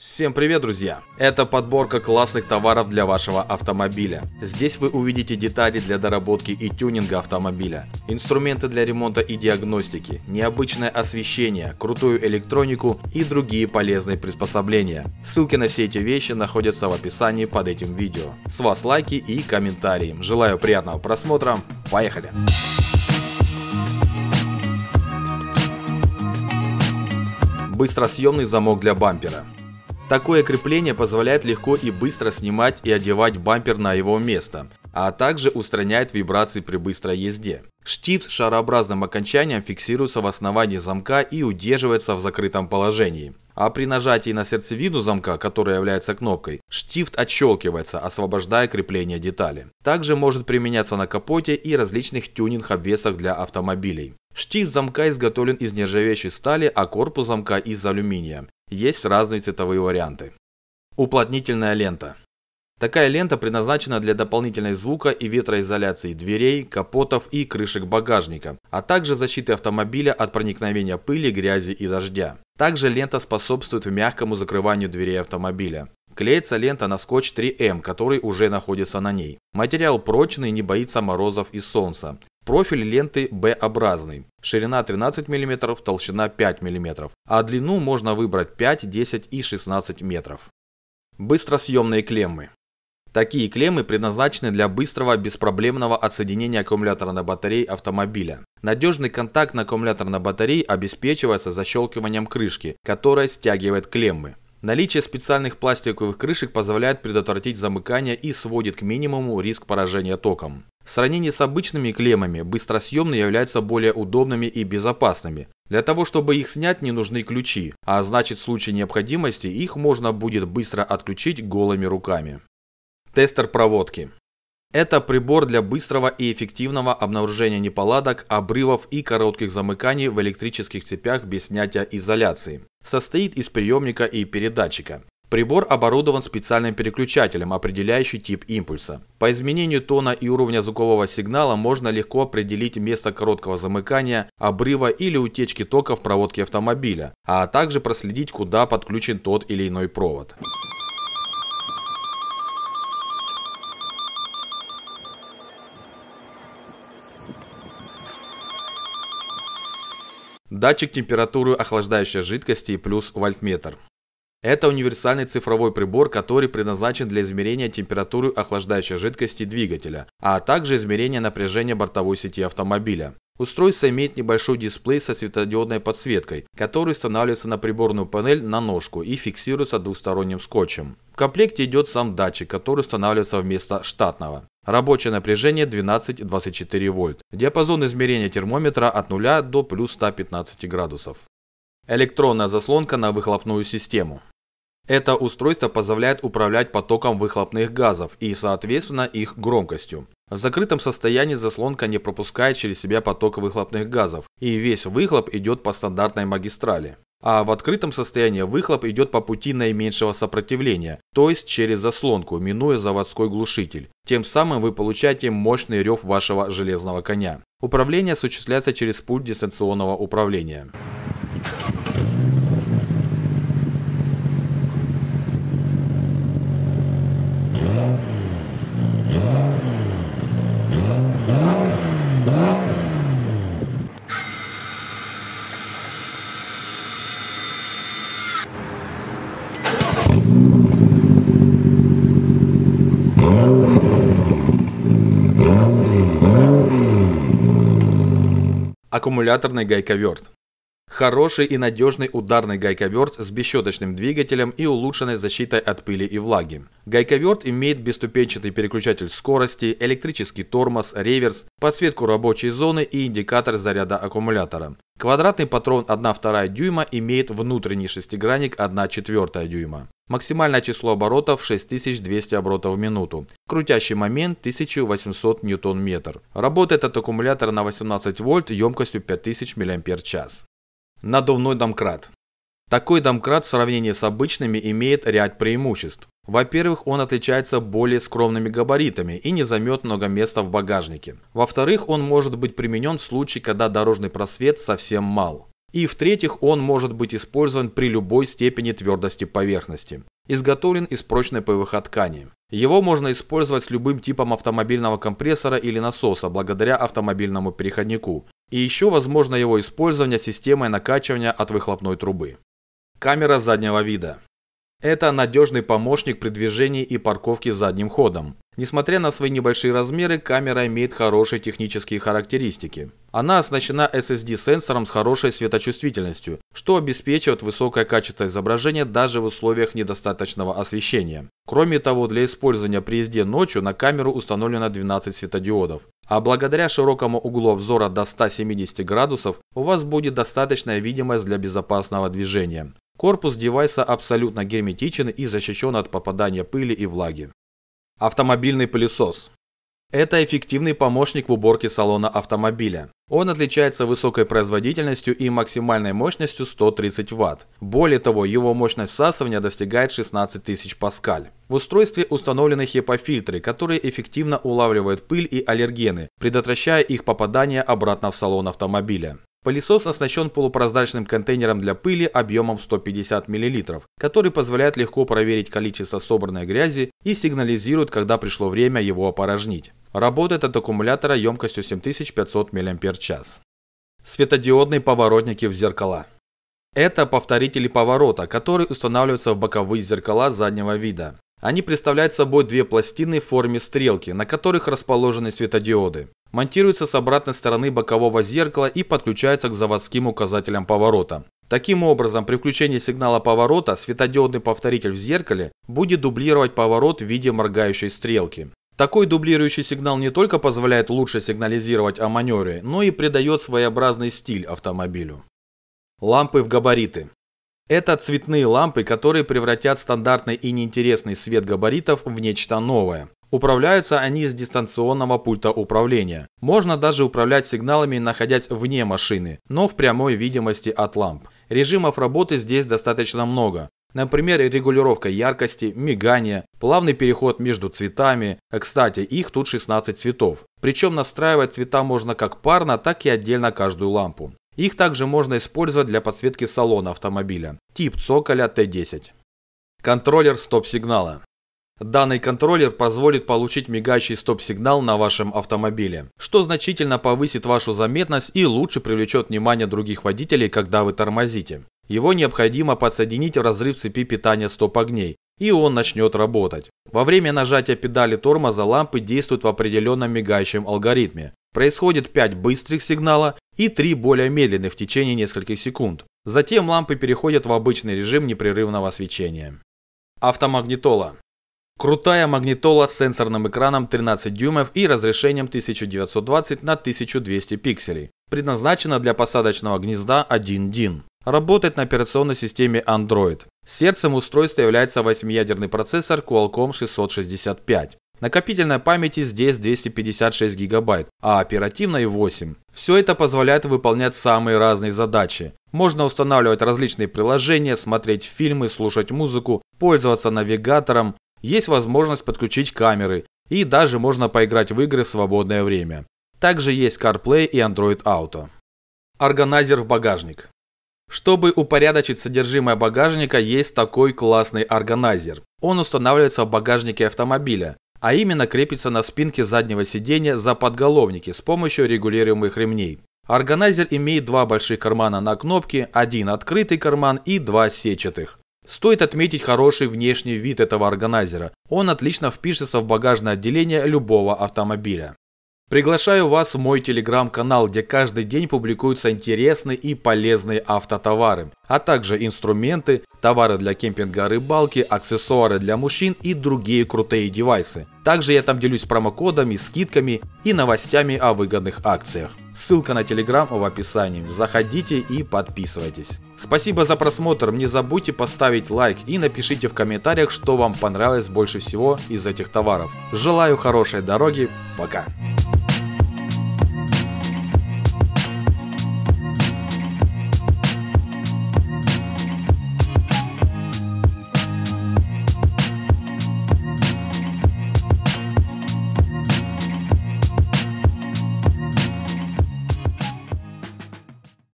Всем привет, друзья! Это подборка классных товаров для вашего автомобиля. Здесь вы увидите детали для доработки и тюнинга автомобиля, инструменты для ремонта и диагностики, необычное освещение, крутую электронику и другие полезные приспособления. Ссылки на все эти вещи находятся в описании под этим видео. С вас лайки и комментарии. Желаю приятного просмотра. Поехали! Быстросъемный замок для бампера. Такое крепление позволяет легко и быстро снимать и одевать бампер на его место, а также устраняет вибрации при быстрой езде. Штифт с шарообразным окончанием фиксируется в основании замка и удерживается в закрытом положении. А при нажатии на сердцевину замка, которая является кнопкой, штифт отщелкивается, освобождая крепление детали. Также может применяться на капоте и различных тюнинг-обвесах для автомобилей. Штифт замка изготовлен из нержавеющей стали, а корпус замка из алюминия. Есть разные цветовые варианты. Уплотнительная лента. Такая лента предназначена для дополнительной звука и ветроизоляции дверей, капотов и крышек багажника, а также защиты автомобиля от проникновения пыли, грязи и дождя. Также лента способствует мягкому закрыванию дверей автомобиля. Клеится лента на скотч 3М, эм, который уже находится на ней. Материал прочный, не боится морозов и солнца. Профиль ленты B-образный. Ширина 13 мм, толщина 5 мм, а длину можно выбрать 5, 10 и 16 метров. Быстросъемные клеммы. Такие клеммы предназначены для быстрого беспроблемного отсоединения аккумуляторной батареи автомобиля. Надежный контакт на аккумуляторной батарее обеспечивается защелкиванием крышки, которая стягивает клеммы. Наличие специальных пластиковых крышек позволяет предотвратить замыкание и сводит к минимуму риск поражения током. В сравнении с обычными клеммами, быстросъемные являются более удобными и безопасными. Для того, чтобы их снять, не нужны ключи, а значит в случае необходимости их можно будет быстро отключить голыми руками. Тестер проводки. Это прибор для быстрого и эффективного обнаружения неполадок, обрывов и коротких замыканий в электрических цепях без снятия изоляции. Состоит из приемника и передатчика. Прибор оборудован специальным переключателем, определяющий тип импульса. По изменению тона и уровня звукового сигнала можно легко определить место короткого замыкания, обрыва или утечки тока в проводке автомобиля, а также проследить, куда подключен тот или иной провод. Датчик температуры охлаждающей жидкости и плюс вольтметр. Это универсальный цифровой прибор, который предназначен для измерения температуры охлаждающей жидкости двигателя, а также измерения напряжения бортовой сети автомобиля. Устройство имеет небольшой дисплей со светодиодной подсветкой, который устанавливается на приборную панель на ножку и фиксируется двусторонним скотчем. В комплекте идет сам датчик, который устанавливается вместо штатного. Рабочее напряжение 12-24 вольт. Диапазон измерения термометра от 0 до плюс 115 градусов электронная заслонка на выхлопную систему. Это устройство позволяет управлять потоком выхлопных газов и, соответственно, их громкостью. В закрытом состоянии заслонка не пропускает через себя поток выхлопных газов, и весь выхлоп идет по стандартной магистрали. А в открытом состоянии выхлоп идет по пути наименьшего сопротивления, то есть через заслонку, минуя заводской глушитель. Тем самым вы получаете мощный рев вашего железного коня. Управление осуществляется через пульт дистанционного управления. аккумуляторный гайковерт. Хороший и надежный ударный гайковерт с бесщеточным двигателем и улучшенной защитой от пыли и влаги. Гайковерт имеет бесступенчатый переключатель скорости, электрический тормоз, реверс, подсветку рабочей зоны и индикатор заряда аккумулятора. Квадратный патрон 1,2 дюйма имеет внутренний шестигранник 1,4 дюйма. Максимальное число оборотов 6200 оборотов в минуту. Крутящий момент 1800 ньютон-метр. Работает этот аккумулятор на 18 вольт емкостью 5000 мАч. Надувной домкрат. Такой домкрат в сравнении с обычными имеет ряд преимуществ. Во-первых, он отличается более скромными габаритами и не займет много места в багажнике. Во-вторых, он может быть применен в случае, когда дорожный просвет совсем мал. И в-третьих, он может быть использован при любой степени твердости поверхности. Изготовлен из прочной ПВХ ткани. Его можно использовать с любым типом автомобильного компрессора или насоса благодаря автомобильному переходнику, и еще возможно его использование системой накачивания от выхлопной трубы. Камера заднего вида. Это надежный помощник при движении и парковке задним ходом. Несмотря на свои небольшие размеры, камера имеет хорошие технические характеристики. Она оснащена SSD-сенсором с хорошей светочувствительностью, что обеспечивает высокое качество изображения даже в условиях недостаточного освещения. Кроме того, для использования при езде ночью на камеру установлено 12 светодиодов. А благодаря широкому углу обзора до 170 градусов у вас будет достаточная видимость для безопасного движения. Корпус девайса абсолютно герметичен и защищен от попадания пыли и влаги. Автомобильный пылесос. Это эффективный помощник в уборке салона автомобиля. Он отличается высокой производительностью и максимальной мощностью 130 Вт. Более того, его мощность всасывания достигает 16 тысяч Паскаль. В устройстве установлены hepa которые эффективно улавливают пыль и аллергены, предотвращая их попадание обратно в салон автомобиля. Пылесос оснащен полупрозрачным контейнером для пыли объемом 150 мл, который позволяет легко проверить количество собранной грязи и сигнализирует, когда пришло время его опорожнить. Работает от аккумулятора емкостью 7500 мАч. Светодиодные поворотники в зеркала. Это повторители поворота, которые устанавливаются в боковые зеркала заднего вида. Они представляют собой две пластины в форме стрелки, на которых расположены светодиоды. Монтируются с обратной стороны бокового зеркала и подключаются к заводским указателям поворота. Таким образом, при включении сигнала поворота светодиодный повторитель в зеркале будет дублировать поворот в виде моргающей стрелки. Такой дублирующий сигнал не только позволяет лучше сигнализировать о маневре, но и придает своеобразный стиль автомобилю. Лампы в габариты. Это цветные лампы, которые превратят стандартный и неинтересный свет габаритов в нечто новое. Управляются они с дистанционного пульта управления. Можно даже управлять сигналами, находясь вне машины, но в прямой видимости от ламп. Режимов работы здесь достаточно много. Например, регулировка яркости, мигание, плавный переход между цветами. Э, кстати, их тут 16 цветов. Причем настраивать цвета можно как парно, так и отдельно каждую лампу. Их также можно использовать для подсветки салона автомобиля. Тип цоколя Т10. Контроллер стоп-сигнала. Данный контроллер позволит получить мигающий стоп-сигнал на вашем автомобиле, что значительно повысит вашу заметность и лучше привлечет внимание других водителей, когда вы тормозите. Его необходимо подсоединить в разрыв цепи питания стоп-огней, и он начнет работать. Во время нажатия педали тормоза лампы действуют в определенном мигающем алгоритме. Происходит 5 быстрых сигнала и 3 более медленных в течение нескольких секунд. Затем лампы переходят в обычный режим непрерывного освещения. Автомагнитола. Крутая магнитола с сенсорным экраном 13 дюймов и разрешением 1920 на 1200 пикселей. Предназначена для посадочного гнезда 1 DIN работает на операционной системе Android. Сердцем устройства является 8-ядерный процессор Qualcomm 665. Накопительной памяти здесь 256 гигабайт, а оперативной 8. Все это позволяет выполнять самые разные задачи. Можно устанавливать различные приложения, смотреть фильмы, слушать музыку, пользоваться навигатором. Есть возможность подключить камеры и даже можно поиграть в игры в свободное время. Также есть CarPlay и Android Auto. Органайзер в багажник. Чтобы упорядочить содержимое багажника, есть такой классный органайзер. Он устанавливается в багажнике автомобиля, а именно крепится на спинке заднего сиденья за подголовники с помощью регулируемых ремней. Органайзер имеет два больших кармана на кнопке, один открытый карман и два сетчатых. Стоит отметить хороший внешний вид этого органайзера. Он отлично впишется в багажное отделение любого автомобиля. Приглашаю вас в мой телеграм-канал, где каждый день публикуются интересные и полезные автотовары, а также инструменты, товары для кемпинга рыбалки, аксессуары для мужчин и другие крутые девайсы. Также я там делюсь промокодами, скидками и новостями о выгодных акциях. Ссылка на телеграм в описании. Заходите и подписывайтесь. Спасибо за просмотр. Не забудьте поставить лайк и напишите в комментариях, что вам понравилось больше всего из этих товаров. Желаю хорошей дороги. Пока.